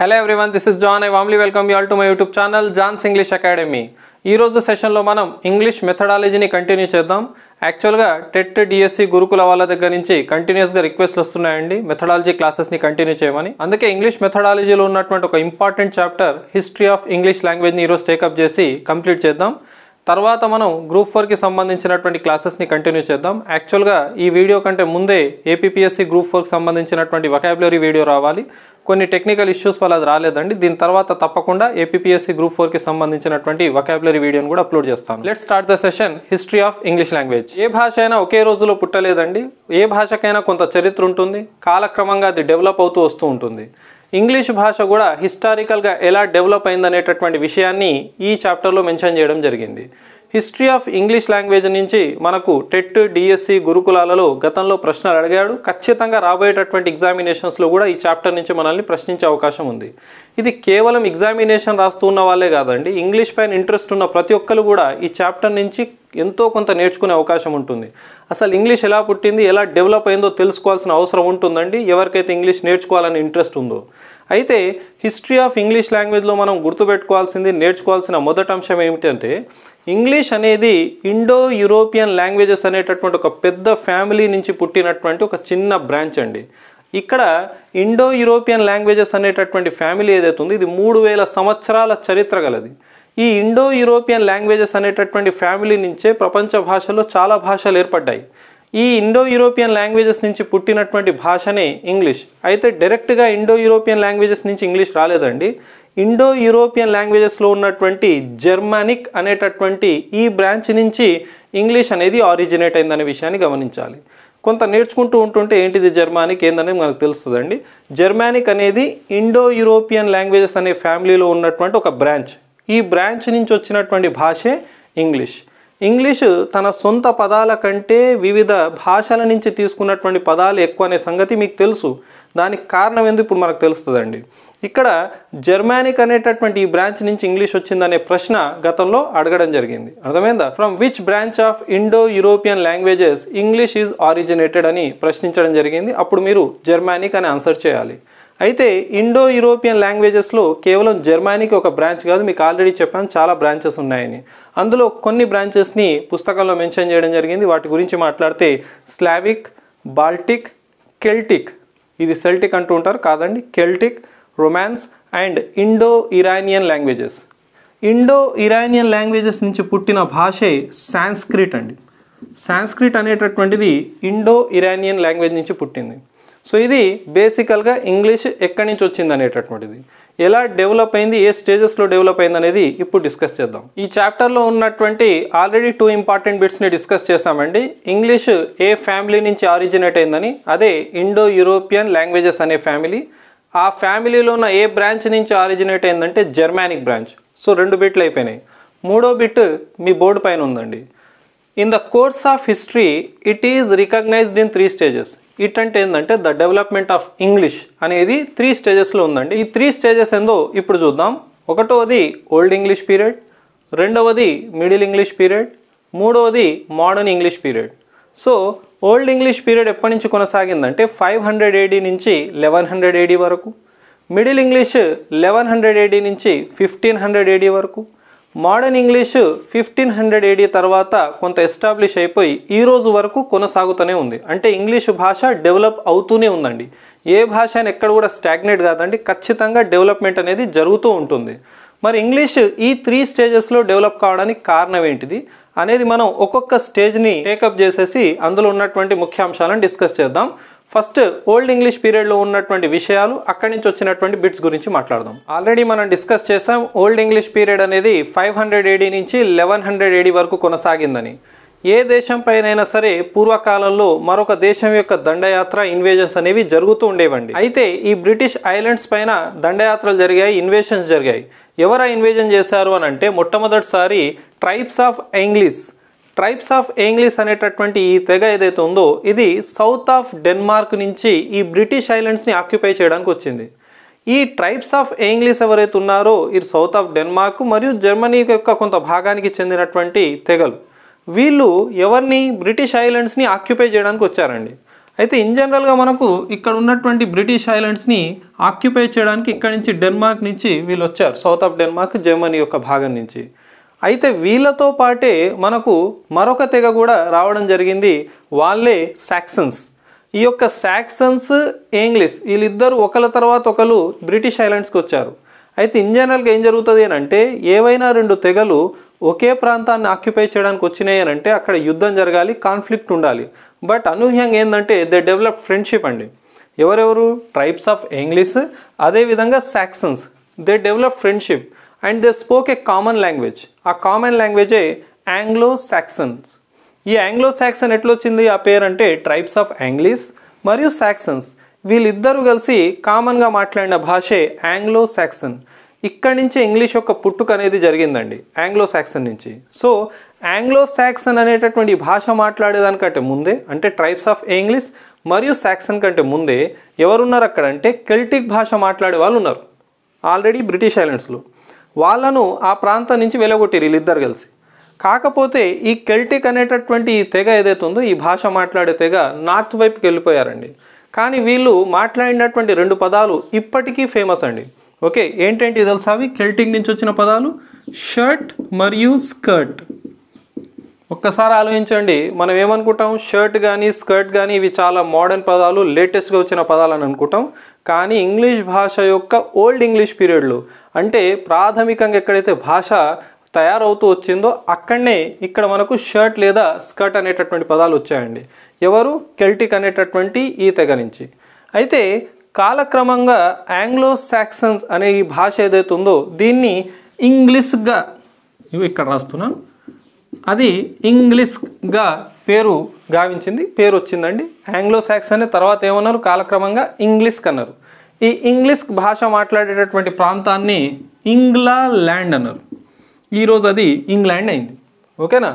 Hello everyone this is John I warmly welcome you all to my YouTube channel John's English academy ఈ రోజు సెషన్లో మనం English మెథడాలజీని continue చేద్దాం యాక్చువల్గా TET DSC గురుకుల వాళ్ళ దగ్గర నుంచి కంటిన్యూస్గా రిక్వెస్ట్లు వస్తున్నాయండి మెథడాలజీ క్లాసెస్ని కంటిన్యూ చేయమని అందుకే ఇంగ్లీష్ మెథడాలజీలో ఉన్నటువంటి ఒక important chapter history of English లాంగ్వేజ్ని ఈరోజు టేకప్ చేసి కంప్లీట్ చేద్దాం తర్వాత మనం గ్రూప్ ఫోర్కి సంబంధించినటువంటి క్లాసెస్ని కంటిన్యూ చేద్దాం యాక్చువల్గా ఈ వీడియో కంటే ముందే ఏపీపీఎస్సీ గ్రూప్ ఫోర్కి సంబంధించినటువంటి వకాబులరీ వీడియో రావాలి కొన్ని టెక్నికల్ ఇష్యూస్ వల్ల అది రాలేదండి దీని తర్వాత తప్పకుండా ఏపీఎస్సీ గ్రూప్ ఫోర్కి సంబంధించినటువంటి వకాబులరీ వీడియోని కూడా అప్లోడ్ చేస్తాను let start the session history of English language ఏ భాష అయినా ఒకే రోజులో పుట్టలేదండి ఏ భాషకైనా కొంత చరిత్ర ఉంటుంది కాలక్రమంగా అది డెవలప్ అవుతూ వస్తూ ఉంటుంది ఇంగ్లీష్ భాష కూడా హిస్టారికల్గా ఎలా డెవలప్ అయిందనేటటువంటి విషయాన్ని ఈ చాప్టర్లో మెన్షన్ చేయడం జరిగింది హిస్టరీ ఆఫ్ ఇంగ్లీష్ లాంగ్వేజ్ నుంచి మనకు టెట్ డిఎస్సి గురుకులాలలో గతంలో ప్రశ్నలు అడిగాడు ఖచ్చితంగా రాబోయేటటువంటి ఎగ్జామినేషన్స్లో కూడా ఈ చాప్టర్ నుంచి మనల్ని ప్రశ్నించే అవకాశం ఉంది ఇది కేవలం ఎగ్జామినేషన్ రాస్తూ ఉన్న వాళ్ళే కాదండి ఇంగ్లీష్ పైన ఇంట్రెస్ట్ ఉన్న ప్రతి ఒక్కరు కూడా ఈ చాప్టర్ నుంచి ఎంతో కొంత నేర్చుకునే అవకాశం ఉంటుంది అసలు ఇంగ్లీష్ ఎలా పుట్టింది ఎలా డెవలప్ అయిందో తెలుసుకోవాల్సిన అవసరం ఉంటుందండి ఎవరికైతే ఇంగ్లీష్ నేర్చుకోవాలని ఇంట్రెస్ట్ ఉందో అయితే హిస్టరీ ఆఫ్ ఇంగ్లీష్ లాంగ్వేజ్లో మనం గుర్తుపెట్టుకోవాల్సింది నేర్చుకోవాల్సిన మొదటి అంశం ఏమిటంటే ఇంగ్లీష్ అనేది ఇండో యూరోపియన్ లాంగ్వేజెస్ అనేటటువంటి ఒక పెద్ద ఫ్యామిలీ నుంచి పుట్టినటువంటి ఒక చిన్న బ్రాంచ్ అండి ఇక్కడ ఇండో యూరోపియన్ లాంగ్వేజెస్ అనేటటువంటి ఫ్యామిలీ ఏదైతే ఉందో ఇది మూడు వేల సంవత్సరాల చరిత్ర గలది ఈ ఇండో యూరోపియన్ లాంగ్వేజెస్ అనేటటువంటి ఫ్యామిలీ నుంచే ప్రపంచ భాషలో చాలా భాషలు ఏర్పడ్డాయి ఈ ఇండో యూరోపియన్ లాంగ్వేజెస్ నుంచి పుట్టినటువంటి భాషనే ఇంగ్లీష్ అయితే డైరెక్ట్గా ఇండో యూరోపియన్ లాంగ్వేజెస్ నుంచి ఇంగ్లీష్ రాలేదండి ఇండో యూరోపియన్ లాంగ్వేజెస్లో ఉన్నటువంటి జర్మానిక్ అనేటటువంటి ఈ బ్రాంచ్ నుంచి ఇంగ్లీష్ అనేది ఆరిజినేట్ అయిందనే విషయాన్ని గమనించాలి కొంత నేర్చుకుంటూ ఉంటుంటే ఏంటిది జర్మానిక్ ఏందనేది మనకు తెలుస్తుందండి జర్మానిక్ అనేది ఇండో యూరోపియన్ లాంగ్వేజెస్ అనే ఫ్యామిలీలో ఉన్నటువంటి ఒక బ్రాంచ్ ఈ బ్రాంచ్ నుంచి వచ్చినటువంటి భాషే ఇంగ్లీష్ ఇంగ్లీష్ తన సొంత పదాల కంటే వివిధ భాషల నుంచి తీసుకున్నటువంటి పదాలు ఎక్కువ అనే సంగతి మీకు తెలుసు దానికి కారణం ఎందుకు ఇప్పుడు మనకు తెలుస్తుందండి ఇక్కడ జర్మానిక్ అనేటటువంటి ఈ బ్రాంచ్ నుంచి ఇంగ్లీష్ వచ్చిందనే ప్రశ్న గతంలో అడగడం జరిగింది అర్థమైందా from which branch of Indo European languages English is originated అని ప్రశ్నించడం జరిగింది అప్పుడు మీరు జర్మానిక్ అని ఆన్సర్ చేయాలి అయితే ఇండో యూరోపియన్ లాంగ్వేజెస్లో కేవలం జర్మనీకి ఒక బ్రాంచ్ కాదు మీకు ఆల్రెడీ చెప్పాను చాలా బ్రాంచెస్ ఉన్నాయని అందులో కొన్ని బ్రాంచెస్ని పుస్తకంలో మెన్షన్ చేయడం జరిగింది వాటి గురించి మాట్లాడితే స్లావిక్ బాల్టిక్ కెల్టిక్ ఇది సెల్టిక్ అంటూ ఉంటారు కాదండి Celtic Romance and Indo Iranian languages Indo Iranian languages నుంచి పుట్టిన భాషే సాంస్క్రిట్ అండి సాంస్క్రిట్ అనేటటువంటిది ఇండో ఇరానియన్ లాంగ్వేజ్ నుంచి పుట్టింది సో ఇది బేసికల్గా ఇంగ్లీష్ ఎక్కడి నుంచి వచ్చింది అనేటటువంటిది ఎలా డెవలప్ అయింది ఏ స్టేజెస్లో డెవలప్ అయింది అనేది ఇప్పుడు డిస్కస్ చేద్దాం ఈ చాప్టర్లో ఉన్నటువంటి ఆల్రెడీ టూ ఇంపార్టెంట్ బిట్స్ని డిస్కస్ చేసామండి ఇంగ్లీష్ ఏ ఫ్యామిలీ నుంచి ఆరిజినేట్ అయిందని అదే ఇండో యూరోపియన్ లాంగ్వేజెస్ అనే ఫ్యామిలీ ఆ ఫ్యామిలీలో ఉన్న ఏ బ్రాంచ్ నుంచి ఆరిజినేట్ అయిందంటే జర్మానిక్ బ్రాంచ్ సో రెండు బిట్లు అయిపోయినాయి మూడో బిట్ మీ బోర్డు పైన ఉందండి in the course of history it is recognised in three stages it అంటే ఏంటంటే ద డెవలప్మెంట్ ఆఫ్ ఇంగ్లీష్ అనేది త్రీ స్టేజెస్లో ఉందండి ఈ త్రీ స్టేజెస్ ఏందో ఇప్పుడు చూద్దాం ఒకటోది ఓల్డ్ ఇంగ్లీష్ పీరియడ్ రెండవది మిడిల్ ఇంగ్లీష్ పీరియడ్ మూడవది modern English period so old English period ఎప్పటి నుంచి కొనసాగిందంటే ఫైవ్ హండ్రెడ్ ఏడీ నుంచి లెవెన్ హండ్రెడ్ ఏడీ వరకు middle English eleven hundred AD నుంచి ఫిఫ్టీన్ హండ్రెడ్ ఏడీ వరకు modern English fifteen hundred AD తర్వాత కొంత ఎస్టాబ్లిష్ అయిపోయి ఈ రోజు వరకు కొనసాగుతూనే ఉంది అంటే ఇంగ్లీష్ భాష డెవలప్ అవుతూనే ఉందండి ఏ భాష అని ఎక్కడ కూడా స్టాగ్నేట్ కాదండి ఖచ్చితంగా డెవలప్మెంట్ అనేది జరుగుతూ ఉంటుంది మరి ఇంగ్లీష్ ఈ త్రీ స్టేజెస్లో డెవలప్ కావడానికి కారణం ఏంటిది అనేది మనం ఒక్కొక్క స్టేజ్ని టేకప్ చేసేసి అందులో ఉన్నటువంటి ముఖ్య అంశాలను డిస్కస్ చేద్దాం ఫస్ట్ ఓల్డ్ ఇంగ్లీష్ పీరియడ్లో ఉన్నటువంటి విషయాలు అక్కడి నుంచి వచ్చినటువంటి బిట్స్ గురించి మాట్లాడదాం ఆల్రెడీ మనం డిస్కస్ చేసాం ఓల్డ్ ఇంగ్లీష్ పీరియడ్ అనేది ఫైవ్ హండ్రెడ్ ఏడీ నుంచి లెవెన్ హండ్రెడ్ ఏడీ వరకు కొనసాగిందని ఏ దేశంపైనైనా సరే పూర్వకాలంలో మరొక దేశం యొక్క దండయాత్ర ఇన్వేజన్స్ అనేవి జరుగుతూ ఉండేవండి అయితే ఈ బ్రిటిష్ ఐలాండ్స్ పైన దండయాత్రలు జరిగాయి ఇన్వేషన్స్ జరిగాయి ఎవరా ఇన్వేజన్ చేశారు అని అంటే మొట్టమొదటిసారి tribes of English tribes of English అనేటటువంటి ఈ తెగ ఏదైతే ఉందో ఇది సౌత్ ఆఫ్ డెన్మార్క్ నుంచి ఈ బ్రిటిష్ ఐలాండ్స్ని ఆక్యుపై చేయడానికి వచ్చింది ఈ ట్రైబ్స్ ఆఫ్ ఇంగ్లీష్ ఎవరైతే ఉన్నారో ఇది సౌత్ ఆఫ్ డెన్మార్క్ మరియు జర్మనీ యొక్క కొంత భాగానికి చెందినటువంటి తెగలు వీళ్ళు ఎవరిని బ్రిటిష్ ఐలాండ్స్ని ఆక్యుపై చేయడానికి వచ్చారండి అయితే ఇన్ జనరల్గా మనకు ఇక్కడ ఉన్నటువంటి బ్రిటిష్ ఐలాండ్స్ని ఆక్యుపై చేయడానికి ఇక్కడ నుంచి డెన్మార్క్ నుంచి వీళ్ళు వచ్చారు సౌత్ ఆఫ్ డెన్మార్క్ జర్మనీ యొక్క భాగం నుంచి అయితే వీళ్ళతో పాటే మనకు మరొక తెగ కూడా రావడం జరిగింది వాళ్ళే శాక్సన్స్ ఈ యొక్క శాక్సన్స్ ఇంగ్లీష్ వీళ్ళిద్దరు ఒకళ్ళ తర్వాత ఒకరు బ్రిటిష్ ఐలాండ్స్కి వచ్చారు అయితే ఇన్ జనరల్గా ఏం జరుగుతుంది అని అంటే ఏవైనా రెండు తెగలు ఒకే ప్రాంతాన్ని ఆక్యుపై చేయడానికి వచ్చినాయి అని అంటే అక్కడ యుద్ధం జరగాలి కాన్ఫ్లిక్ట్ ఉండాలి బట్ అనూహ్యంగా ఏంటంటే దే డెవలప్ ఫ్రెండ్షిప్ అండి ఎవరెవరు ట్రైబ్స్ ఆఫ్ ఇంగ్లీష్ అదేవిధంగా Saxons they develop friendship and they spoke a common language ఆ కామన్ లాంగ్వేజే యాంగ్లో శాక్సన్స్ ఈ యాంగ్లో శాక్సన్ ఎట్లొచ్చింది ఆ పేరు అంటే ట్రైబ్స్ ఆఫ్ ఆంగ్లీస్ మరియు శాక్సన్స్ వీళ్ళిద్దరూ కలిసి కామన్గా మాట్లాడిన భాషే యాంగ్లో శాక్సన్ ఇక్కడి నుంచే ఇంగ్లీష్ యొక్క పుట్టుక అనేది జరిగిందండి ఆంగ్లో సాక్సన్ నుంచి సో ఆంగ్లో సాక్సన్ అనేటటువంటి భాష మాట్లాడేదానికంటే ముందే అంటే ట్రైబ్స్ ఆఫ్ ఇంగ్లీష్ మరియు శాక్సన్ కంటే ముందే ఎవరున్నారు అక్కడ అంటే కెల్టిక్ భాష మాట్లాడే వాళ్ళు ఉన్నారు ఆల్రెడీ బ్రిటిష్ ఐలాండ్స్లో వాళ్ళను ఆ ప్రాంతం నుంచి వెలగొట్టి వీళ్ళిద్దరు కలిసి కాకపోతే ఈ కెల్టిక్ అనేటటువంటి ఈ తెగ ఏదైతే ఉందో ఈ భాష మాట్లాడే తెగ నార్త్ వైపుకి వెళ్ళిపోయారండి కానీ వీళ్ళు మాట్లాడినటువంటి రెండు పదాలు ఇప్పటికీ ఫేమస్ అండి ఓకే ఏంటంటే తెలుసా అవి కెల్టింగ్ నుంచి వచ్చిన పదాలు షర్ట్ మరియు స్కర్ట్ ఒక్కసారి ఆలోచించండి మనం ఏమనుకుంటాం షర్ట్ కానీ స్కర్ట్ కానీ ఇవి చాలా మోడర్న్ పదాలు లేటెస్ట్గా వచ్చిన పదాలు అని అనుకుంటాం కానీ ఇంగ్లీష్ భాష యొక్క ఓల్డ్ ఇంగ్లీష్ పీరియడ్లు అంటే ప్రాథమికంగా ఎక్కడైతే భాష తయారవుతూ వచ్చిందో అక్కడనే ఇక్కడ మనకు షర్ట్ లేదా స్కర్ట్ అనేటటువంటి పదాలు వచ్చాయండి ఎవరు కెల్టిక్ అనేటటువంటి ఈ తెగ నుంచి అయితే కాలక్రమంగా ఆంగ్లో సాక్సన్స్ అనే ఈ భాష ఏదైతే ఉందో దీన్ని ఇంగ్లీష్గా ఇవి ఇక్కడ రాస్తున్నాను అది ఇంగ్లీష్గా పేరు గావించింది పేరు వచ్చిందండి ఆంగ్లో సాక్స్ అనే తర్వాత ఏమన్నారు కాలక్రమంగా ఇంగ్లీష్ అన్నారు ఈ ఇంగ్లీష్ భాష మాట్లాడేటటువంటి ప్రాంతాన్ని ఇంగ్లా ల్యాండ్ అన్నారు ఈరోజు అది ఇంగ్లాండ్ అయింది ఓకేనా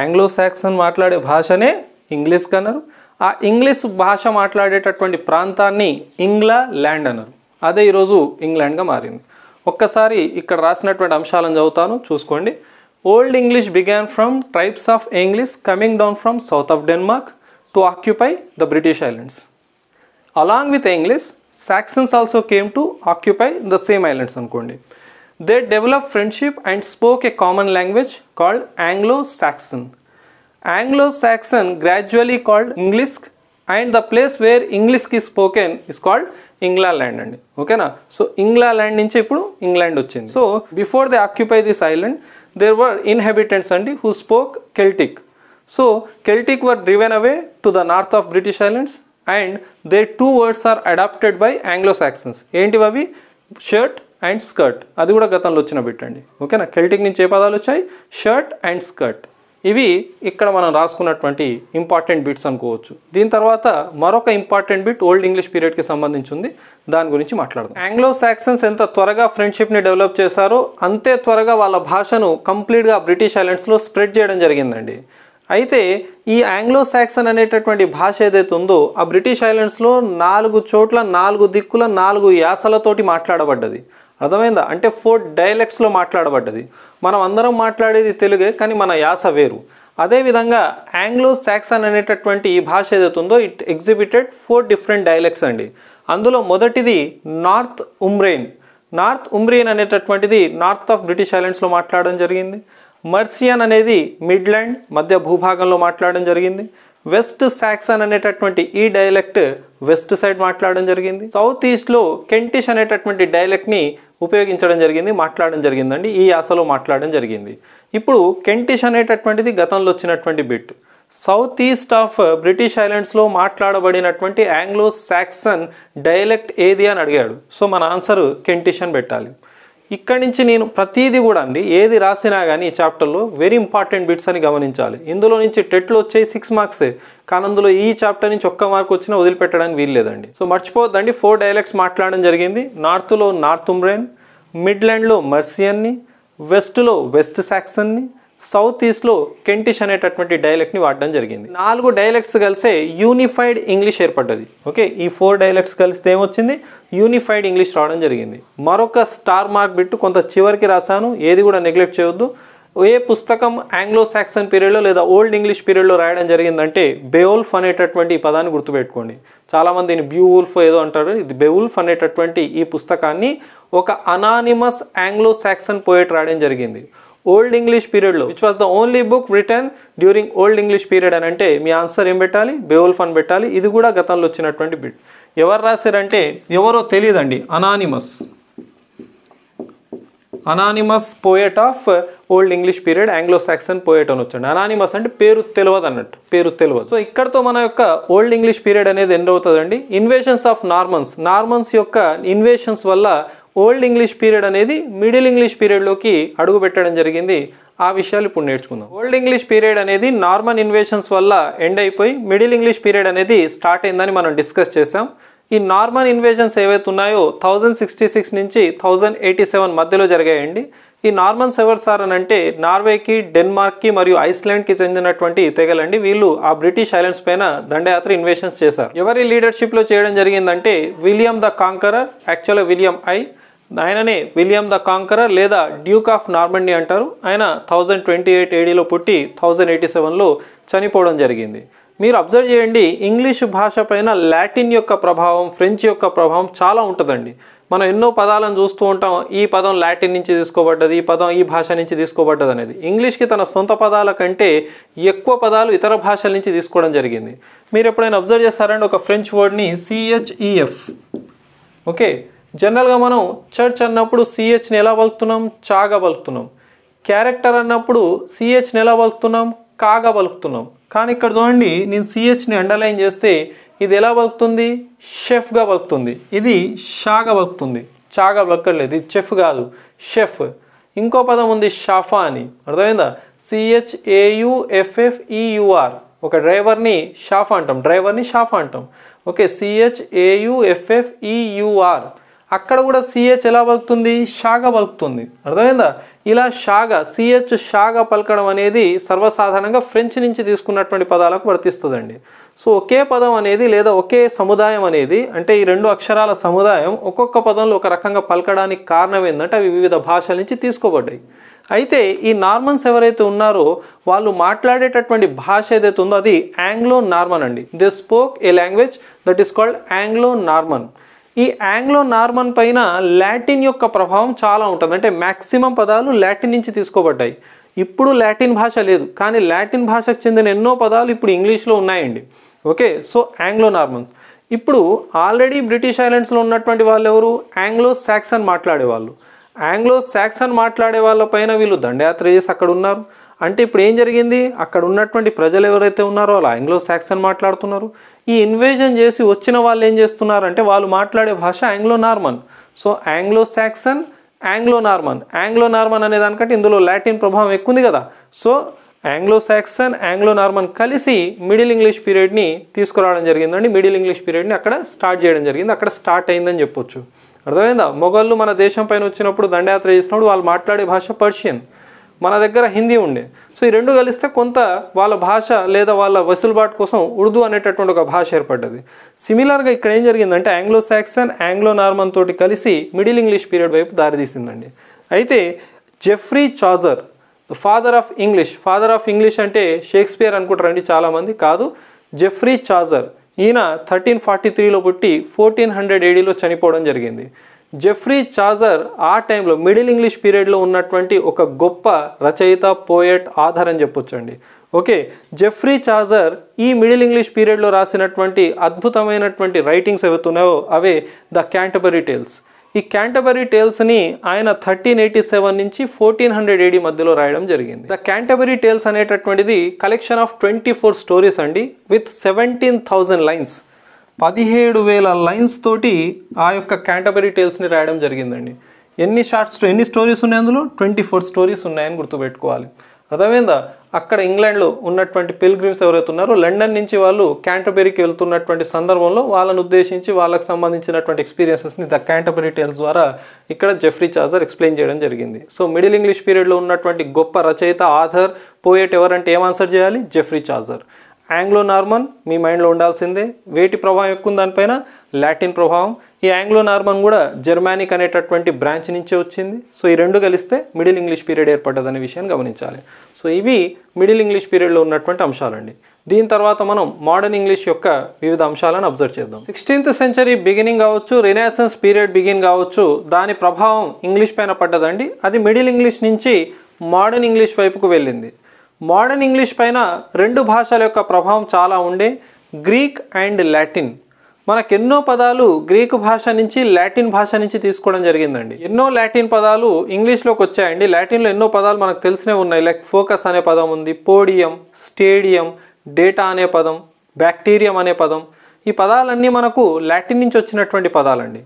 ఆంగ్లో సాక్సన్ మాట్లాడే భాషనే ఇంగ్లీష్ అన్నారు ఆ ఇంగ్లీష్ భాష మాట్లాడేటటువంటి ప్రాంతాన్ని ఇంగ్లా ల్యాండ్ అన్నారు అదే ఈరోజు ఇంగ్లాండ్గా మారింది ఒక్కసారి ఇక్కడ రాసినటువంటి అంశాలను చదువుతాను చూసుకోండి old English began from tribes of English coming down from south of Denmark to occupy the British islands along with English Saxons also came to occupy the same islands అనుకోండి they develop friendship and spoke a common language called Anglo Saxon Anglo Saxon gradually called English and the place where ఇంగ్లీష్కి spoken is called England land అండి ఓకేనా so Engla land నుంచి ఇప్పుడు England వచ్చింది so before they occupy this island there were inhabitants అండి who spoke Celtic so Celtic were driven away to the north of British islands and they too words are adapted by Anglo Saxons ఏంటివి అవి shirt and skirt అది కూడా గతంలో వచ్చిన bit అండి ఓకేనా Celtic నుంచి ఏ పదాలు వచ్చాయి షర్ట్ అండ్ స్కర్ట్ ఇవి ఇక్కడ మనం రాసుకున్నటువంటి ఇంపార్టెంట్ బిట్స్ అనుకోవచ్చు దీని తర్వాత మరొక ఇంపార్టెంట్ బిట్ ఓల్డ్ ఇంగ్లీష్ పీరియడ్కి సంబంధించి ఉంది దాని గురించి మాట్లాడదాం ఆంగ్లో సాక్సన్స్ ఎంత త్వరగా ఫ్రెండ్షిప్ని డెవలప్ చేశారో అంతే త్వరగా వాళ్ళ భాషను కంప్లీట్గా బ్రిటిష్ ఐలాండ్స్లో స్ప్రెడ్ చేయడం జరిగిందండి అయితే ఈ ఆంగ్లో సాక్సన్ అనేటటువంటి భాష ఏదైతే ఉందో ఆ బ్రిటిష్ ఐలాండ్స్లో నాలుగు చోట్ల నాలుగు దిక్కుల నాలుగు యాసలతోటి మాట్లాడబడ్డది అర్థమైందా అంటే ఫోర్ డైలెక్ట్స్లో మాట్లాడబడ్డది మనం అందరం మాట్లాడేది తెలుగే కానీ మన యాస వేరు అదేవిధంగా ఆంగ్లో శాక్సన్ అనేటటువంటి ఈ భాష ఏదైతుందో it exhibited four different dialects అండి అందులో మొదటిది నార్త్ ఉమ్రెయిన్ నార్త్ ఉమ్రెయిన్ అనేటటువంటిది నార్త్ ఆఫ్ బ్రిటిష్ ఐలాండ్స్లో మాట్లాడడం జరిగింది మర్సియన్ అనేది మిడ్లాండ్ మధ్య భూభాగంలో మాట్లాడడం జరిగింది వెస్ట్ శాక్సన్ అనేటటువంటి ఈ డైలెక్ట్ వెస్ట్ సైడ్ మాట్లాడడం జరిగింది సౌత్ ఈస్ట్లో కెంటిష్ అనేటటువంటి డైలెక్ట్ని ఉపయోగించడం జరిగింది మాట్లాడడం జరిగిందండి ఈ యాసలో మాట్లాడడం జరిగింది ఇప్పుడు కెంటిష్ అనేటటువంటిది గతంలో వచ్చినటువంటి bit south east of British ఐలాండ్స్లో మాట్లాడబడినటువంటి ఆంగ్లో శాక్సన్ డైలెక్ట్ ఏది అని అడిగాడు సో మన ఆన్సర్ కెంటిష్ అని పెట్టాలి ఇక్కడి నుంచి నేను ప్రతీది కూడా అండి ఏది రాసినా కానీ ఈ చాప్టర్లో వెరీ ఇంపార్టెంట్ బిట్స్ అని గమనించాలి ఇందులో నుంచి టెట్లు వచ్చేసి సిక్స్ మార్క్సే కానీ అందులో ఈ చాప్టర్ నుంచి ఒక్క మార్క్ వచ్చినా వదిలిపెట్టడానికి వీల్లేదండి సో మర్చిపోద్దండి ఫోర్ డైలెక్ట్స్ మాట్లాడడం జరిగింది నార్త్లో నార్త్ ఉమ్రేన్ మిడ్లాండ్లో మర్సియన్ని వెస్ట్లో వెస్ట్ శాక్సన్ని సౌత్ ఈస్ట్లో కెంటిష్ అనేటటువంటి డైలెక్ట్ని వాడడం జరిగింది నాలుగు డైలెక్ట్స్ కలిసే యూనిఫైడ్ ఇంగ్లీష్ ఏర్పడ్డది ఓకే ఈ ఫోర్ డైలెక్ట్స్ కలిస్తే ఏమొచ్చింది యూనిఫైడ్ ఇంగ్లీష్ రావడం జరిగింది మరొక స్టార్ మార్క్ బిట్టు కొంత చివరికి రాశాను ఏది కూడా నెగ్లెక్ట్ చేయొద్దు ఏ పుస్తకం ఆంగ్లో సాక్సన్ పీరియడ్లో లేదా ఓల్డ్ ఇంగ్లీష్ పీరియడ్లో రాయడం జరిగిందంటే బెవుల్ఫ్ అనేటటువంటి ఈ పదాన్ని గుర్తుపెట్టుకోండి చాలామంది దీన్ని బ్యూవుల్ఫ్ ఏదో అంటారు ఇది బెవుల్ఫ్ అనేటటువంటి ఈ పుస్తకాన్ని ఒక అనానిమస్ ఆంగ్లో సాక్సన్ పోయేట్ రాయడం జరిగింది ఓల్డ్ ఇంగ్లీష్ పీరియడ్లో which was the only book written during old English period అని అంటే మీ ఆన్సర్ ఏం పెట్టాలి బేవుల్ఫ్ అని పెట్టాలి ఇది కూడా గతంలో వచ్చినటువంటి బిట్ ఎవరు రాశారంటే ఎవరో తెలియదండి anonymous anonymous poet of old English period Anglo Saxon poet అని వచ్చండి అనానిమస్ అంటే పేరు తెలియదు అన్నట్టు పేరు తెలియదు సో ఇక్కడతో మన యొక్క ఓల్డ్ ఇంగ్లీష్ పీరియడ్ అనేది ఎండ్ అవుతుందండి ఇన్వేషన్స్ ఆఫ్ నార్మన్స్ నార్మన్స్ యొక్క ఇన్వేషన్స్ వల్ల ఓల్డ్ ఇంగ్లీష్ పీరియడ్ అనేది మిడిల్ ఇంగ్లీష్ పీరియడ్లోకి అడుగు పెట్టడం జరిగింది ఆ విషయాలు ఇప్పుడు నేర్చుకుందాం ఓల్డ్ ఇంగ్లీష్ పీరియడ్ అనేది నార్మన్ ఇన్వేషన్స్ వల్ల ఎండ్ అయిపోయి మిడిల్ ఇంగ్లీష్ పీరియడ్ అనేది స్టార్ట్ అయిందని మనం డిస్కస్ చేసాం ఈ నార్మన్ ఇన్వేషన్స్ ఏవైతే ఉన్నాయో థౌజండ్ సిక్స్టీ సిక్స్ నుంచి థౌజండ్ ఎయిటీ సెవెన్ మధ్యలో జరిగాయండి ఈ నార్మన్ సెవర్స్ ఆర్ అని అంటే నార్వేకి డెన్మార్క్కి మరియు ఐస్లాండ్కి చెందినటువంటి తెగలండి వీళ్ళు ఆ బ్రిటిష్ ఐలాండ్స్ పైన దండయాత్ర ఇన్వేషన్స్ చేశారు ఎవరి లీడర్షిప్లో చేయడం జరిగిందంటే విలియం ద కాంకరర్ యాక్చువల్గా విలియం ఐ ఆయననే విలియం ద కాంకరర్ లేదా డ్యూక్ ఆఫ్ నార్మండీ అంటారు ఆయన థౌజండ్ ట్వంటీ ఎయిట్ ఏడీలో పుట్టి థౌజండ్ ఎయిటీ సెవెన్లో చనిపోవడం జరిగింది మీరు అబ్జర్వ్ చేయండి ఇంగ్లీష్ భాష పైన లాటిన్ యొక్క ప్రభావం ఫ్రెంచ్ యొక్క ప్రభావం చాలా ఉంటుందండి మనం ఎన్నో పదాలను చూస్తూ ఉంటాం ఈ పదం లాటిన్ నుంచి తీసుకోబడ్డది ఈ పదం ఈ భాష నుంచి తీసుకోబడ్డది అనేది ఇంగ్లీష్కి తన సొంత పదాల కంటే ఎక్కువ పదాలు ఇతర భాషల నుంచి తీసుకోవడం జరిగింది మీరు ఎప్పుడైనా అబ్జర్వ్ చేస్తారంటే ఒక ఫ్రెంచ్ వర్డ్ని సిహెచ్ఈఎఫ్ e ఓకే జనరల్గా మనం చర్చ్ అన్నప్పుడు సిహెచ్ని ఎలా పలుకుతున్నాం చాగా పలుకుతున్నాం క్యారెక్టర్ అన్నప్పుడు సిహెచ్ని ఎలా పలుకుతున్నాం కాగా పలుకుతున్నాం కానీ ఇక్కడ చూడండి నేను సిహెచ్ని అండర్లైన్ చేస్తే ఇది ఎలా పలుకుతుంది షెఫ్గా పలుకుతుంది ఇది షాగా పలుకుతుంది చాగా పలకట్లేదు ఇది చెఫ్ కాదు షెఫ్ ఇంకో పదం ఉంది షాఫా అని అర్థమైందా సిహెచ్ఏయుఎఫ్ఎఫ్ఈయుఆర్ e ఒక డ్రైవర్ని షాఫా అంటాం డ్రైవర్ని షాఫా అంటాం ఓకే ఏయుఎఫ్ఎఫ్ఈయుఆర్ అక్కడ కూడా సిహెచ్ ఎలా పలుకుతుంది షాగా పలుకుతుంది అర్థమైందా ఇలా షాగా సిహెచ్ షాగా పలకడం అనేది సర్వసాధారణంగా ఫ్రెంచ్ నుంచి తీసుకున్నటువంటి పదాలకు వర్తిస్తుందండి సో ఒకే పదం అనేది లేదా ఒకే సముదాయం అనేది అంటే ఈ రెండు అక్షరాల సముదాయం ఒక్కొక్క పదంలో ఒక రకంగా పలకడానికి కారణం ఏంటంటే అవి వివిధ భాషల నుంచి తీసుకోబడ్డాయి అయితే ఈ నార్మన్స్ ఎవరైతే ఉన్నారో వాళ్ళు మాట్లాడేటటువంటి భాష ఏదైతే ఉందో అది యాంగ్లో నార్మన్ అండి they spoke a language that is called Anglo Norman ఈ ఆంగ్లో నార్మన్ పైన లాటిన్ యొక్క ప్రభావం చాలా ఉంటుంది అంటే మ్యాక్సిమం పదాలు లాటిన్ నుంచి తీసుకోబడ్డాయి ఇప్పుడు లాటిన్ భాష లేదు కానీ లాటిన్ భాషకు చెందిన ఎన్నో పదాలు ఇప్పుడు ఇంగ్లీష్లో ఉన్నాయండి ఓకే సో ఆంగ్లో నార్మన్స్ ఇప్పుడు ఆల్రెడీ బ్రిటిష్ ఐలాండ్స్లో ఉన్నటువంటి వాళ్ళు ఎవరు ఆంగ్లో సాక్సన్ మాట్లాడేవాళ్ళు ఆంగ్లో సాక్సన్ మాట్లాడే వాళ్ళపైన వీళ్ళు దండయాత్ర చేసి అక్కడ ఉన్నారు అంటే ఇప్పుడు ఏం జరిగింది అక్కడ ఉన్నటువంటి ప్రజలు ఎవరైతే ఉన్నారో వాళ్ళు ఆంగ్లో సాక్సన్ మాట్లాడుతున్నారు ఈ ఇన్వేజన్ చేసి వచ్చిన వాళ్ళు ఏం చేస్తున్నారంటే వాళ్ళు మాట్లాడే భాష Anglo Norman so Anglo Saxon Anglo Norman Anglo Norman అనే దానికంటే ఇందులో లాటిన్ ప్రభావం ఎక్కువ ఉంది కదా so Anglo Saxon Anglo Norman కలిసి మిడిల్ ఇంగ్లీష్ పీరియడ్ని తీసుకురావడం జరిగిందండి మిడిల్ ఇంగ్లీష్ పీరియడ్ని అక్కడ స్టార్ట్ చేయడం జరిగింది అక్కడ స్టార్ట్ అయిందని చెప్పొచ్చు అర్థమైందా మొఘళ్ళు మన దేశం పైన వచ్చినప్పుడు దండయాత్ర చేసినప్పుడు వాళ్ళు మాట్లాడే భాష పర్షియన్ మన దగ్గర హిందీ ఉండే సో ఈ రెండు కలిస్తే కొంత వాళ్ళ భాష లేదా వాళ్ళ వెసులుబాటు కోసం ఉర్దూ అనేటటువంటి ఒక భాష ఏర్పడ్డది సిమిలర్గా ఇక్కడ ఏం జరిగిందంటే ఆంగ్లో సాక్సన్ ఆంగ్లో నార్మన్ తోటి కలిసి మిడిల్ ఇంగ్లీష్ పీరియడ్ వైపు దారితీసిందండి అయితే Geoffrey Chaucer the father of English father of English అంటే షేక్స్పియర్ అనుకుంటారండి చాలామంది కాదు జెఫ్రీ చాజర్ ఈయన థర్టీన్ ఫార్టీ త్రీలో పుట్టి ఫోర్టీన్ హండ్రెడ్ ఏడీలో చనిపోవడం జరిగింది జెఫ్రీ చాజర్ ఆ టైంలో మిడిల్ ఇంగ్లీష్ పీరియడ్లో ఉన్నటువంటి ఒక గొప్ప రచయిత పోయట్ ఆధార్ అని చెప్పొచ్చండి ఓకే జెఫ్రీ చాజర్ ఈ మిడిల్ ఇంగ్లీష్ పీరియడ్లో రాసినటువంటి అద్భుతమైనటువంటి రైటింగ్స్ ఏవైతున్నాయో అవే ద క్యాంటబరీ టేల్స్ ఈ క్యాంటబరీ టేల్స్ని ఆయన థర్టీన్ ఎయిటీ సెవెన్ నుంచి ఫోర్టీన్ హండ్రెడ్ ఏడి మధ్యలో రాయడం జరిగింది ద క్యాంటబరీ టేల్స్ అనేటటువంటిది collection of twenty four stories అండి విత్ సెవెంటీన్ థౌజండ్ లైన్స్ పదిహేడు వేల లైన్స్ తోటి ఆ యొక్క క్యాంటబరీ టేల్స్ని రాయడం జరిగిందండి ఎన్ని షార్ట్స్ ఎన్ని స్టోరీస్ ఉన్నాయి అందులో ట్వంటీ ఫోర్ స్టోరీస్ ఉన్నాయని గుర్తుపెట్టుకోవాలి అర్థమైందా అక్కడ ఇంగ్లాండ్లో ఉన్నటువంటి పిల్గ్రిమ్స్ ఎవరైతే ఉన్నారో లండన్ నుంచి వాళ్ళు క్యాంటబెరీకి వెళ్తున్నటువంటి సందర్భంలో వాళ్ళను ఉద్దేశించి వాళ్ళకి సంబంధించినటువంటి ఎక్స్పీరియన్సెస్ని ద క్యాంటబెరీ టేల్స్ ద్వారా ఇక్కడ జెఫ్రీ చాజర్ ఎక్స్ప్లెయిన్ చేయడం జరిగింది సో మిడిల్ ఇంగ్లీష్ పీరియడ్లో ఉన్నటువంటి గొప్ప రచయిత ఆథర్ పోయేట్ ఎవరంటే ఏం ఆన్సర్ చేయాలి జెఫ్రీ చాజర్ యాంగ్లో నార్మన్ మీ మైండ్లో ఉండాల్సిందే వేటి ప్రభావం ఎక్కువ ఉంది దానిపైన లాటిన్ ప్రభావం ఈ యాంగ్లో నార్మన్ కూడా జర్మానిక్ అనేటటువంటి బ్రాంచ్ నుంచే వచ్చింది సో ఈ రెండు కలిస్తే మిడిల్ ఇంగ్లీష్ పీరియడ్ ఏర్పడ్డదనే విషయాన్ని గమనించాలి సో ఇవి మిడిల్ ఇంగ్లీష్ పీరియడ్లో ఉన్నటువంటి అంశాలండి దీని తర్వాత మనం మోడర్న్ ఇంగ్లీష్ యొక్క వివిధ అంశాలను అబ్జర్వ్ చేద్దాం సిక్స్టీన్త్ సెంచరీ బిగినింగ్ కావచ్చు రినాసెన్స్ పీరియడ్ బిగిన్ కావచ్చు దాని ప్రభావం ఇంగ్లీష్ పైన పడ్డదండి అది మిడిల్ ఇంగ్లీష్ నుంచి మోడర్న్ ఇంగ్లీష్ వైపుకు వెళ్ళింది మోడర్న్ ఇంగ్లీష్ పైన రెండు భాషల యొక్క ప్రభావం చాలా ఉండే గ్రీక్ అండ్ లాటిన్ ఎన్నో పదాలు గ్రీకు భాష నుంచి లాటిన్ భాష నుంచి తీసుకోవడం జరిగిందండి ఎన్నో లాటిన్ పదాలు ఇంగ్లీష్లోకి వచ్చాయండి లాటిన్లో ఎన్నో పదాలు మనకు తెలిసినే ఉన్నాయి లైక్ ఫోకస్ అనే పదం ఉంది పోడియం స్టేడియం డేటా అనే పదం బ్యాక్టీరియం అనే పదం ఈ పదాలన్నీ మనకు లాటిన్ నుంచి వచ్చినటువంటి పదాలండి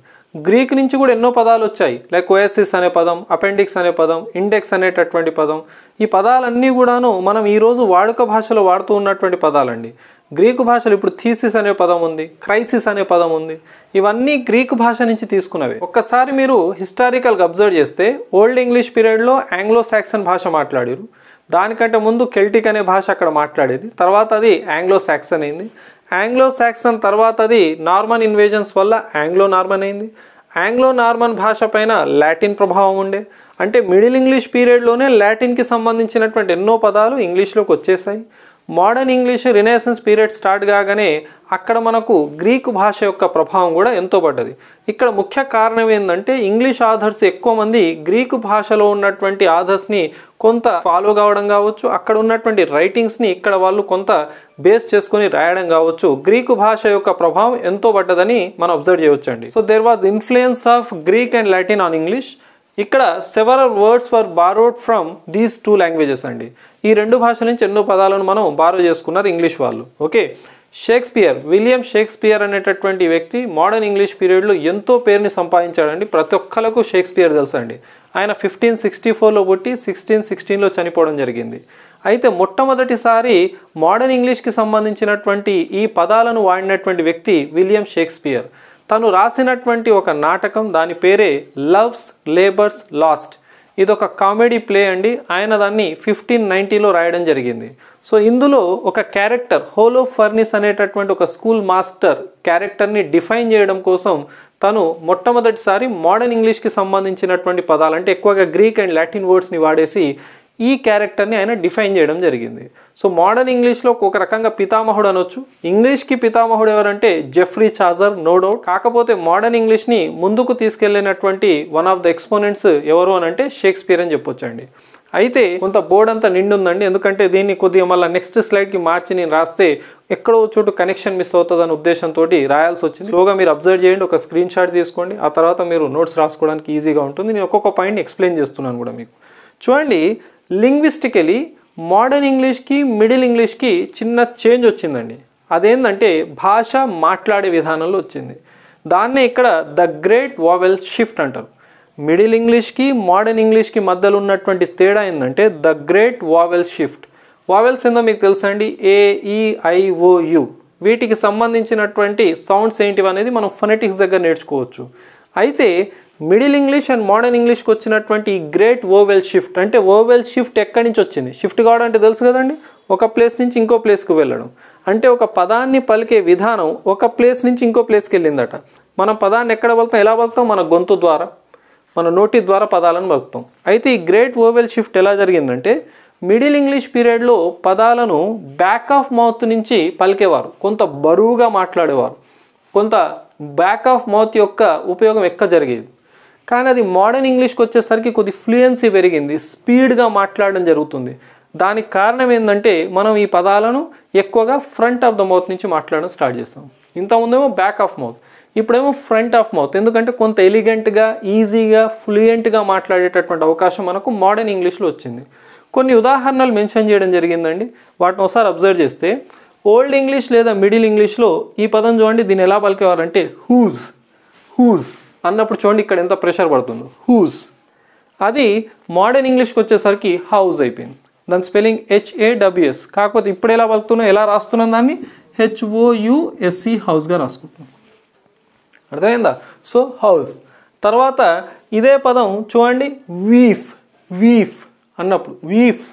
గ్రీక్ నుంచి కూడా ఎన్నో పదాలు వచ్చాయి లైక్ ఓఎస్సిస్ అనే పదం అపెండిక్స్ అనే పదం ఇండెక్స్ అనేటటువంటి పదం ఈ పదాలన్నీ కూడాను మనం ఈరోజు వాడుక భాషలో వాడుతూ ఉన్నటువంటి పదాలండి గ్రీకు భాషలో ఇప్పుడు థీసిస్ అనే పదం ఉంది క్రైసిస్ అనే పదం ఉంది ఇవన్నీ గ్రీకు భాష నుంచి తీసుకున్నవి ఒక్కసారి మీరు హిస్టారికల్గా అబ్జర్వ్ చేస్తే ఓల్డ్ ఇంగ్లీష్ పీరియడ్లో ఆంగ్లో సాక్సన్ భాష మాట్లాడారు దానికంటే ముందు కెల్టిక్ అనే భాష అక్కడ మాట్లాడేది తర్వాత అది ఆంగ్లో సాక్సన్ అయింది యాంగ్లో సాక్సన్ అది నార్మన్ ఇన్వేజన్స్ వల్ల యాంగ్లో నార్మన్ అయింది యాంగ్లో నార్మన్ భాష పైన లాటిన్ ప్రభావం ఉండే అంటే మిడిల్ ఇంగ్లీష్ పీరియడ్లోనే లాటిన్కి సంబంధించినటువంటి ఎన్నో పదాలు ఇంగ్లీష్లోకి వచ్చేసాయి modern English renaissance period start కాగానే అక్కడ మనకు గ్రీకు భాష యొక్క ప్రభావం కూడా ఎంతో పడ్డది ఇక్కడ ముఖ్య కారణం ఏంటంటే ఇంగ్లీష్ ఆథర్స్ ఎక్కువ మంది గ్రీకు భాషలో ఉన్నటువంటి ఆధర్స్ని కొంత ఫాలో కావడం కావచ్చు అక్కడ ఉన్నటువంటి రైటింగ్స్ని ఇక్కడ వాళ్ళు కొంత బేస్ చేసుకొని రాయడం కావచ్చు గ్రీకు భాష యొక్క ప్రభావం ఎంతో పడ్డదని మనం అబ్జర్వ్ చేయవచ్చండి so there was influence of Greek and Latin on English ఇక్కడ several words for borrowed from these two languages అండి ఈ రెండు భాషల నుంచి ఎన్నో పదాలను మనం బారో చేసుకున్నారు ఇంగ్లీష్ వాళ్ళు ఓకే షేక్స్పియర్ విలియం షేక్స్పియర్ అనేటటువంటి వ్యక్తి మోడర్న్ ఇంగ్లీష్ పీరియడ్లో ఎంతో పేరుని సంపాదించాడండి ప్రతి ఒక్కలకు షేక్స్పియర్ తెలుసండి ఆయన ఫిఫ్టీన్ సిక్స్టీ ఫోర్లో పుట్టి సిక్స్టీన్ సిక్స్టీన్లో చనిపోవడం జరిగింది అయితే మొట్టమొదటిసారి మోడర్న్ ఇంగ్లీష్కి సంబంధించినటువంటి ఈ పదాలను వాడినటువంటి వ్యక్తి విలియం షేక్స్పియర్ తను రాసినటువంటి ఒక నాటకం దాని పేరే లవ్స్ లేబర్స్ లాస్ట్ ఇది ఒక కామెడీ ప్లే అండి ఆయన దాన్ని ఫిఫ్టీన్ నైంటీలో రాయడం జరిగింది సో ఇందులో ఒక క్యారెక్టర్ హోలో ఫర్నిస్ అనేటటువంటి ఒక స్కూల్ మాస్టర్ క్యారెక్టర్ని డిఫైన్ చేయడం కోసం తను మొట్టమొదటిసారి మోడర్న్ ఇంగ్లీష్కి సంబంధించినటువంటి పదాలు అంటే ఎక్కువగా గ్రీక్ అండ్ లాటిన్ వర్డ్స్ని వాడేసి ఈ క్యారెక్టర్ని ఆయన డిఫైన్ చేయడం జరిగింది సో మోడర్న్ ఇంగ్లీష్లో ఒక రకంగా పితామహుడు అనొచ్చు ఇంగ్లీష్కి పితామహుడు ఎవరంటే జెఫ్రీ చాజర్ నో డౌట్ కాకపోతే మోడర్న్ ఇంగ్లీష్ని ముందుకు తీసుకెళ్లినటువంటి వన్ ఆఫ్ ద ఎక్స్పోనెంట్స్ ఎవరు అని అంటే షేక్స్పియర్ అని చెప్పొచ్చండి అయితే కొంత బోర్డ్ అంతా నిండుందండి ఎందుకంటే దీన్ని కొద్దిగా మళ్ళీ నెక్స్ట్ స్లైడ్కి మార్చి నేను రాస్తే ఎక్కడో చోటు కనెక్షన్ మిస్ అవుతుంది అనే ఉద్దేశంతో రాయాల్సి వచ్చింది లోగా మీరు అబ్జర్వ్ చేయండి ఒక స్క్రీన్ షాట్ తీసుకోండి ఆ తర్వాత మీరు నోట్స్ రాసుకోవడానికి ఈజీగా ఉంటుంది నేను ఒక్కొక్క పాయింట్ని ఎక్స్ప్లెయిన్ చేస్తున్నాను కూడా మీకు చూడండి లింగ్విస్టికలీ మోడర్న్ ఇంగ్లీష్కి మిడిల్ ఇంగ్లీష్కి చిన్న చేంజ్ వచ్చిందండి అదేంటంటే భాష మాట్లాడే విధానంలో వచ్చింది దాన్నే ఇక్కడ ద గ్రేట్ ఓవెల్ షిఫ్ట్ అంటారు మిడిల్ ఇంగ్లీష్కి మోడర్న్ ఇంగ్లీష్కి మధ్యలో ఉన్నటువంటి తేడా ఏంటంటే the great vowel shift vowels ఏందో మీకు తెలుసండి అండి ఏఈఐఓయు e, వీటికి సంబంధించినటువంటి సౌండ్స్ ఏంటివి అనేది మనం ఫొనెటిక్స్ దగ్గర నేర్చుకోవచ్చు అయితే మిడిల్ ఇంగ్లీష్ అండ్ మోడర్న్ ఇంగ్లీష్కి వచ్చినటువంటి ఈ గ్రేట్ ఓవెల్ షిఫ్ట్ అంటే ఓవెల్ షిఫ్ట్ ఎక్కడి నుంచి వచ్చింది షిఫ్ట్ కావడం అంటే తెలుసు కదండి ఒక ప్లేస్ నుంచి ఇంకో ప్లేస్కి వెళ్ళడం అంటే ఒక పదాన్ని పలికే విధానం ఒక ప్లేస్ నుంచి ఇంకో ప్లేస్కి వెళ్ళిందట మనం పదాన్ని ఎక్కడ వెళ్తాం ఎలా వెళ్తాం మన గొంతు ద్వారా మన నోటి ద్వారా పదాలను వెళ్తాం అయితే ఈ గ్రేట్ ఓవెల్ షిఫ్ట్ ఎలా జరిగిందంటే మిడిల్ ఇంగ్లీష్ పీరియడ్లో పదాలను బ్యాక్ ఆఫ్ మౌత్ నుంచి పలికేవారు కొంత బరువుగా మాట్లాడేవారు కొంత బ్యాక్ ఆఫ్ మౌత్ యొక్క ఉపయోగం ఎక్కడ జరిగేది కానీ అది మోడర్న్ ఇంగ్లీష్కి వచ్చేసరికి కొద్ది ఫ్లూయెన్సీ పెరిగింది స్పీడ్గా మాట్లాడడం జరుగుతుంది దానికి కారణం ఏంటంటే మనం ఈ పదాలను ఎక్కువగా ఫ్రంట్ ఆఫ్ ద మౌత్ నుంచి మాట్లాడడం స్టార్ట్ చేస్తాం ఇంతకుముందేమో బ్యాక్ ఆఫ్ మౌత్ ఇప్పుడేమో ఫ్రంట్ ఆఫ్ మౌత్ ఎందుకంటే కొంత ఎలిగెంట్గా ఈజీగా ఫ్లూయెంట్గా మాట్లాడేటటువంటి అవకాశం మనకు మోడర్న్ ఇంగ్లీష్లో వచ్చింది కొన్ని ఉదాహరణలు మెన్షన్ చేయడం జరిగిందండి వాటిని ఒకసారి అబ్జర్వ్ చేస్తే ఓల్డ్ ఇంగ్లీష్ లేదా మిడిల్ ఇంగ్లీష్లో ఈ పదం చూడండి దీన్ని ఎలా పలికేవారంటే హూజ్ హూజ్ అన్నప్పుడు చూడండి ఇక్కడ ఎంత ప్రెషర్ పడుతుందో హూజ్ అది మోడర్న్ ఇంగ్లీష్కి వచ్చేసరికి హౌజ్ అయిపోయింది దాని స్పెల్లింగ్ హెచ్ఏడబ్ల్యూఎస్ కాకపోతే ఇప్పుడు ఎలా బతుకుతున్నా ఎలా రాస్తున్నాం దాన్ని హెచ్ఓయుఎస్సి హౌస్గా e, రాసుకుంటున్నాం అర్థమైందా సో హౌస్ తర్వాత ఇదే పదం చూడండి వీఫ్ వీఫ్ అన్నప్పుడు వీఫ్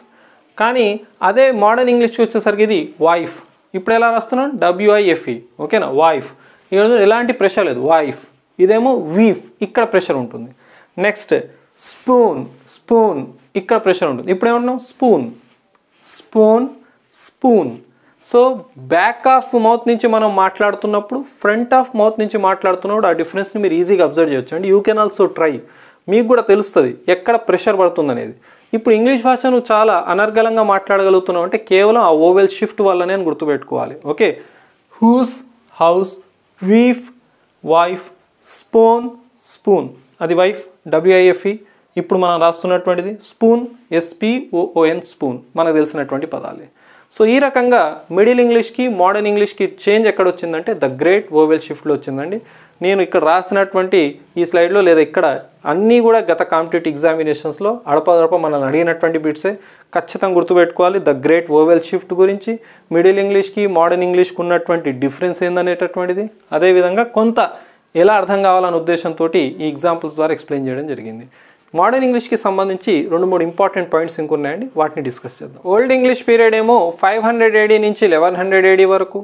కానీ అదే మోడర్న్ ఇంగ్లీష్కి వచ్చేసరికి ఇది వైఫ్ ఇప్పుడు ఎలా రాస్తున్నాం డబ్ల్యూఐఎఫ్ఈ ఓకేనా వైఫ్ ఇక్కడ ఎలాంటి ప్రెషర్ లేదు వైఫ్ ఇదేమో వీఫ్ ఇక్కడ ప్రెషర్ ఉంటుంది నెక్స్ట్ స్పూన్ స్పూన్ ఇక్కడ ప్రెషర్ ఉంటుంది ఇప్పుడు ఏమంటున్నాం spoon spoon spoon so back of mouth నుంచి మనం మాట్లాడుతున్నప్పుడు ఫ్రంట్ ఆఫ్ మౌత్ నుంచి మాట్లాడుతున్నప్పుడు ఆ డిఫరెన్స్ని మీరు ఈజీగా అబ్జర్వ్ చేయొచ్చు అండి యూ కెన్ ఆల్సో ట్రై మీకు కూడా తెలుస్తుంది ఎక్కడ ప్రెషర్ పడుతుంది అనేది ఇప్పుడు ఇంగ్లీష్ భాషను చాలా అనర్గళంగా మాట్లాడగలుగుతున్నావు అంటే కేవలం ఆ ఓవెల్ షిఫ్ట్ వల్లనే అని గుర్తుపెట్టుకోవాలి okay hus house wif wife spoon spoon అది వైఫ్ డబ్ల్యూఐఎఫ్ఈ e. ఇప్పుడు మనం రాస్తున్నటువంటిది స్పూన్ ఎస్పిఓఎన్ స్పూన్ మనకు తెలిసినటువంటి పదాలే సో ఈ రకంగా మిడిల్ ఇంగ్లీష్కి మోడర్న్ ఇంగ్లీష్కి చేంజ్ ఎక్కడ వచ్చిందంటే ద గ్రేట్ ఓవెల్ షిఫ్ట్లో వచ్చిందండి నేను ఇక్కడ రాసినటువంటి ఈ స్లైడ్లో లేదా ఇక్కడ అన్నీ కూడా గత కాంపిటేటివ్ ఎగ్జామినేషన్స్లో అడపదడప మనల్ని అడిగినటువంటి బిట్సే ఖచ్చితంగా గుర్తుపెట్టుకోవాలి ద గ్రేట్ ఓవెల్ షిఫ్ట్ గురించి మిడిల్ ఇంగ్లీష్కి మోడర్న్ ఇంగ్లీష్కి ఉన్నటువంటి డిఫరెన్స్ ఏందనేటటువంటిది అదేవిధంగా కొంత ఎలా అర్థం కావాలనే ఉద్దేశంతో ఈ ఎగ్జాంపుల్స్ ద్వారా ఎక్స్ప్లెయిన్ చేయడం జరిగింది మోడర్న్ ఇంగ్లీష్కి సంబంధించి రెండు మూడు ఇంపార్టెంట్ పాయింట్స్ ఇంకున్నాయండి వాటిని డిస్కస్ చేద్దాం ఓల్డ్ ఇంగ్లీష్ పీరియడ్ ఏమో ఫైవ్ హండ్రెడ్ ఏడీ నుంచి లెవెన్ హండ్రెడ్ ఏడీ వరకు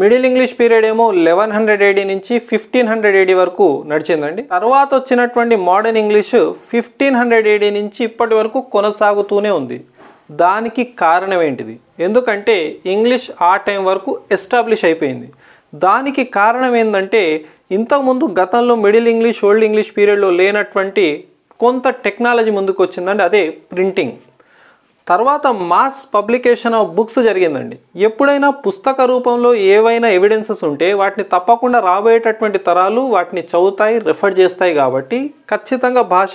మిడిల్ ఇంగ్లీష్ పీరియడ్ ఏమో లెవెన్ హండ్రెడ్ ఏడీ నుంచి ఫిఫ్టీన్ హండ్రెడ్ ఏడీ వరకు నడిచిందండి తర్వాత వచ్చినటువంటి modern English fifteen hundred AD నుంచి ఇప్పటి వరకు కొనసాగుతూనే ఉంది దానికి కారణం ఏంటిది ఎందుకంటే ఇంగ్లీష్ ఆ టైం వరకు ఎస్టాబ్లిష్ అయిపోయింది దానికి కారణం ఏంటంటే ఇంతకుముందు గతంలో మిడిల్ ఇంగ్లీష్ ఓల్డ్ ఇంగ్లీష్ పీరియడ్లో లేనటువంటి కొంత టెక్నాలజీ ముందుకు వచ్చిందండి అదే ప్రింటింగ్ తర్వాత మాస్ పబ్లికేషన్ ఆఫ్ బుక్స్ జరిగిందండి ఎప్పుడైనా పుస్తక రూపంలో ఏవైనా ఎవిడెన్సెస్ ఉంటే వాటిని తప్పకుండా రాబోయేటటువంటి తరాలు వాటిని చదువుతాయి రిఫర్ చేస్తాయి కాబట్టి ఖచ్చితంగా భాష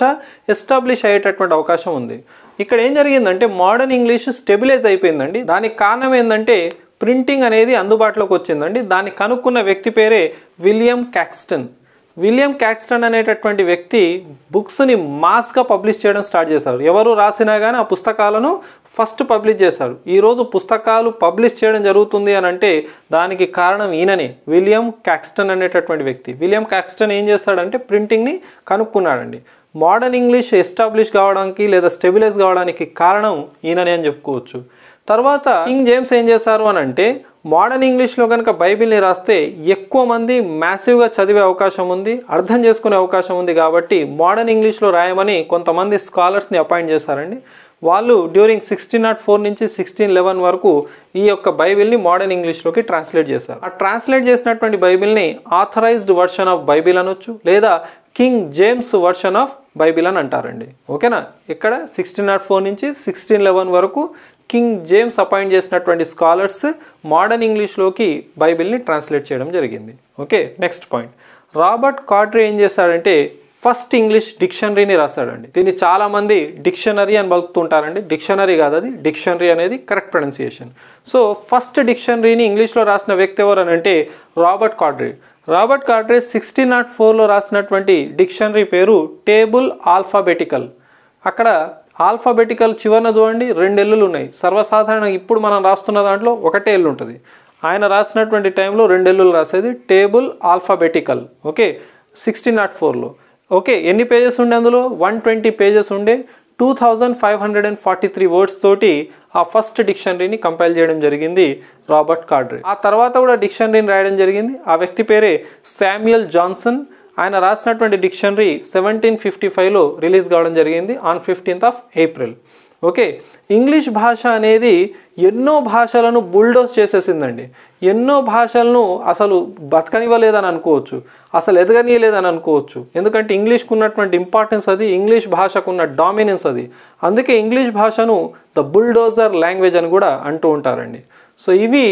ఎస్టాబ్లిష్ అయ్యేటటువంటి అవకాశం ఉంది ఇక్కడ ఏం జరిగిందంటే మోడర్న్ ఇంగ్లీష్ స్టెబిలైజ్ అయిపోయిందండి దానికి కారణం ఏంటంటే ప్రింటింగ్ అనేది అందుబాటులోకి వచ్చిందండి దాన్ని కనుక్కున్న వ్యక్తి పేరే విలియం క్యాక్స్టన్ విలియం క్యాక్స్టన్ అనేటటువంటి వ్యక్తి బుక్స్ని మాస్గా పబ్లిష్ చేయడం స్టార్ట్ చేశారు ఎవరు రాసినా కానీ ఆ పుస్తకాలను ఫస్ట్ పబ్లిష్ చేశారు ఈరోజు పుస్తకాలు పబ్లిష్ చేయడం జరుగుతుంది అని అంటే దానికి కారణం ఈయననే విలియం క్యాక్స్టన్ అనేటటువంటి వ్యక్తి విలియం క్యాక్స్టన్ ఏం చేస్తాడంటే ప్రింటింగ్ని కనుక్కున్నాడండి మోడర్న్ ఇంగ్లీష్ ఎస్టాబ్లిష్ కావడానికి లేదా స్టెబిలైజ్ కావడానికి కారణం ఈయననే అని చెప్పుకోవచ్చు తర్వాత కింగ్ జేమ్స్ ఏం చేశారు అని అంటే మోడర్న్ ఇంగ్లీష్లో కనుక బైబిల్ని రాస్తే ఎక్కువ మంది మ్యాసివ్గా చదివే అవకాశం ఉంది అర్థం చేసుకునే అవకాశం ఉంది కాబట్టి మోడర్న్ ఇంగ్లీష్లో రాయమని కొంతమంది స్కాలర్స్ని అపాయింట్ చేశారండి వాళ్ళు డ్యూరింగ్ సిక్స్టీన్ నాట్ ఫోర్ నుంచి సిక్స్టీన్ లెవెన్ వరకు ఈ యొక్క బైబిల్ని మోడర్న్ ఇంగ్లీష్లోకి ట్రాన్స్లేట్ చేశారు ఆ ట్రాన్స్లేట్ చేసినటువంటి బైబిల్ని ఆథరైజ్డ్ వర్షన్ ఆఫ్ బైబిల్ అనొచ్చు లేదా King James version of Bible అని అంటారండి ఓకేనా ఇక్కడ సిక్స్టీన్ నాట్ ఫోర్ నుంచి సిక్స్టీన్ లెవెన్ వరకు కింగ్ జేమ్స్ అపాయింట్ చేసినటువంటి స్కాలర్స్ మోడర్న్ ఇంగ్లీష్లోకి బైబిల్ని ట్రాన్స్లేట్ చేయడం జరిగింది okay next point Robert Cawdrey ఏం చేశాడంటే ఫస్ట్ ఇంగ్లీష్ డిక్షనరీని రాశాడండి దీన్ని చాలామంది డిక్షనరీ అని బలుకుతుంటారండి డిక్షనరీ కాదు అది డిక్షనరీ అనేది కరెక్ట్ ప్రొనౌన్సియేషన్ సో ఫస్ట్ డిక్షనరీని ఇంగ్లీష్లో రాసిన వ్యక్తి ఎవరు అని అంటే Robert Cawdrey Robert Cawdrey sixteen nought ఫోర్లో రాసినటువంటి డిక్షనరీ పేరు టేబుల్ ఆల్ఫాబెటికల్ అక్కడ ఆల్ఫాబెటికల్ చివరన చూడండి రెండు ఎల్లులు ఉన్నాయి సర్వసాధారణంగా ఇప్పుడు మనం రాస్తున్న దాంట్లో ఒకటే ఎల్లు ఉంటుంది ఆయన రాసినటువంటి టైంలో రెండు ఎల్లులు రాసేది table alphabetical okay sixty nought ఫోర్లో ఓకే ఎన్ని పేజెస్ ఉండే అందులో వన్ ట్వంటీ పేజెస్ ఉండే two thousand five hundred and forty three words తోటి ఆ ఫస్ట్ డిక్షనరీని కంపైల్ చేయడం జరిగింది రాబర్ట్ కార్డ్రి ఆ తర్వాత కూడా డిక్షనరీని రాయడం జరిగింది ఆ వ్యక్తి పేరే శామ్యుయల్ జాన్సన్ ఆయన రాసినటువంటి డిక్షనరీ సెవెంటీన్ ఫిఫ్టీ ఫైవ్లో రిలీజ్ కావడం జరిగింది on fifteenth of April okay English భాష అనేది ఎన్నో భాషలను బుల్డోస్ చేసేసిందండి ఎన్నో భాషలను అసలు బతకనివ్వలేదని అనుకోవచ్చు అసలు ఎదగనీయలేదని అనుకోవచ్చు ఎందుకంటే ఇంగ్లీష్కు ఉన్నటువంటి ఇంపార్టెన్స్ అది ఇంగ్లీష్ భాషకు ఉన్న డామినెన్స్ అది అందుకే ఇంగ్లీష్ భాషను ద బుల్డోజర్ లాంగ్వేజ్ అని కూడా అంటూ ఉంటారండి సో ఇవి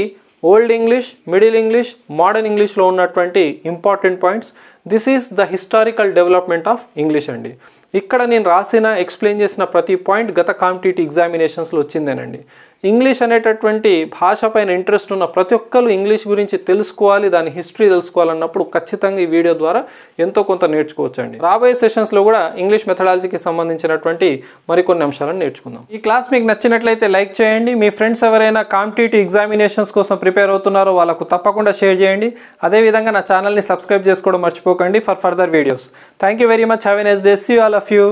old English middle English modern ఇంగ్లీష్లో ఉన్నటువంటి important points this is the historical development of English అండి ఇక్కడ నేను రాసిన ఎక్స్ప్లెయిన్ చేసిన ప్రతి పాయింట్ గత కాంపిటేటివ్ ఎగ్జామినేషన్స్లో వచ్చిందేనండి ఇంగ్లీష్ అనేటటువంటి భాషపైన ఇంట్రెస్ట్ ఉన్న ప్రతి ఒక్కరు ఇంగ్లీష్ గురించి తెలుసుకోవాలి దాని హిస్టరీ తెలుసుకోవాలన్నప్పుడు ఖచ్చితంగా ఈ వీడియో ద్వారా ఎంతో కొంత నేర్చుకోవచ్చండి రాబోయే సెషన్స్లో కూడా ఇంగ్లీష్ మెథడాలజీకి సంబంధించినటువంటి మరికొన్ని అంశాలను నేర్చుకుందాం ఈ క్లాస్ మీకు నచ్చినట్లయితే లైక్ చేయండి మీ ఫ్రెండ్స్ ఎవరైనా కాంపిటేటివ్ ఎగ్జామినేషన్స్ కోసం ప్రిపేర్ అవుతున్నారో వాళ్ళకు తప్పకుండా షేర్ చేయండి అదేవిధంగా నా ఛానల్ని సబ్స్క్రైబ్ చేసుకోవడం మర్చిపోకండి for further videos thank you very much have nice day see all of you